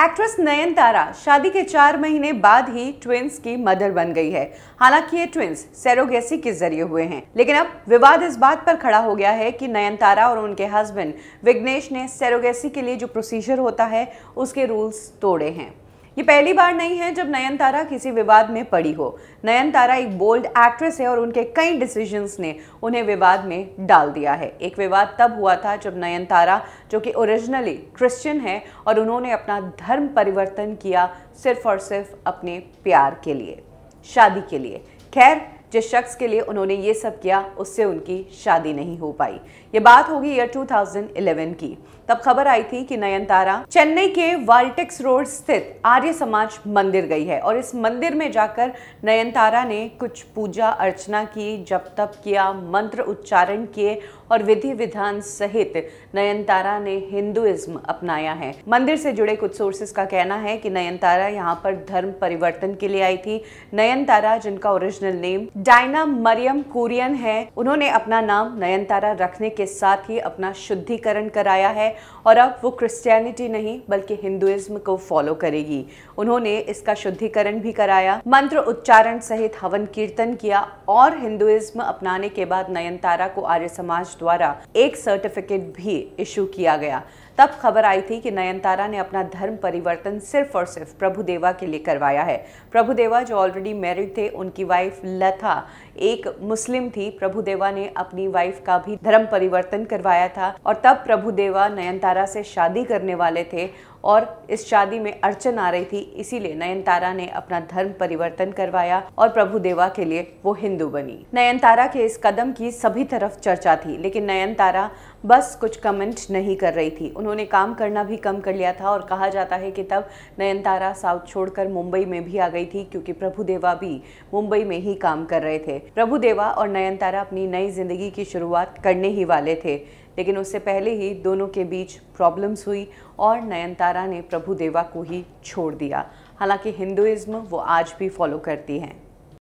actress Nayantara शादी के चार महीने बाद ही ट्विंस की मदर बन गई है हालांकि ये ट्विंस सेरोगेसी के जरिए हुए हैं लेकिन अब विवाद इस बात पर खड़ा हो गया है कि नयनतारा और उनके हस्बैंड विघ्नेश ने सेरोगेसी के लिए जो प्रोसीजर होता है उसके रूल्स तोड़े हैं ये पहली बार नहीं है जब नयनतारा किसी विवाद में पड़ी हो नयनतारा एक बोल्ड एक्ट्रेस है और उनके कई डिसीजंस ने उन्हें विवाद में डाल दिया है एक विवाद तब हुआ था जब नयनतारा जो कि ओरिजिनली क्रिश्चियन है और उन्होंने अपना धर्म परिवर्तन किया सिर्फ और सिर्फ अपने प्यार के लिए शादी के लिए खैर जिस शख्स के लिए उन्होंने ये सब किया उससे उनकी शादी नहीं हो पाई ये बात होगी ईयर 2011 की तब खबर आई थी कि नयनतारा चेन्नई के वाल्टेक्स रोड स्थित आर्य समाज मंदिर गई है और इस मंदिर में जाकर नयनतारा ने कुछ पूजा अर्चना की जप तप किया मंत्र उच्चारण किए और विधि विधान सहित नयनतारा ने हिंदुइज्म अपनाया है मंदिर से जुड़े कुछ सोर्सेस का कहना है कि नयनतारा यहाँ पर धर्म परिवर्तन के लिए आई थी नयनतारा जिनका ओरिजिनल नेम डायना मरियम कुरियन है उन्होंने अपना नाम नयनतारा रखने के साथ ही अपना शुद्धिकरण कराया है और अब वो क्रिश्चियनिटी नहीं बल्कि हिंदुइज्म को फॉलो करेगी उन्होंने इसका शुद्धिकरण भी कराया मंत्र उच्चारण सहित हवन कीर्तन किया और हिंदुइज्म अपनाने के बाद नयनतारा को आर्य समाज द्वारा एक सर्टिफिकेट भी इशू किया गया तब खबर आई थी कि नयनतारा ने अपना धर्म परिवर्तन सिर्फ और सिर्फ प्रभुदेवा के लिए करवाया है प्रभुदेवा जो ऑलरेडी मैरिड थे उनकी वाइफ लता एक मुस्लिम थी प्रभुदेवा ने अपनी वाइफ का भी धर्म परिवर्तन करवाया था और तब प्रभुदेवा नयनतारा से शादी करने वाले थे और इस शादी में अड़चन आ रही थी इसीलिए नयनतारा ने अपना धर्म परिवर्तन करवाया और प्रभुदेवा के लिए वो हिंदू बनी नयनतारा के इस कदम की सभी तरफ चर्चा थी लेकिन नयनतारा बस कुछ कमेंट नहीं कर रही थी उन्होंने काम करना भी कम कर लिया था और कहा जाता है कि तब नयनतारा साउथ छोड़कर मुंबई में भी आ गई थी क्योंकि प्रभुदेवा भी मुंबई में ही काम कर रहे थे प्रभुदेवा और नयनतारा अपनी नई जिंदगी की शुरुआत करने ही वाले थे लेकिन उससे पहले ही दोनों के बीच प्रॉब्लम्स हुई और नयनतारा ने प्रभुदेवा को ही छोड़ दिया हालांकि हिंदुज़्म वो आज भी फॉलो करती हैं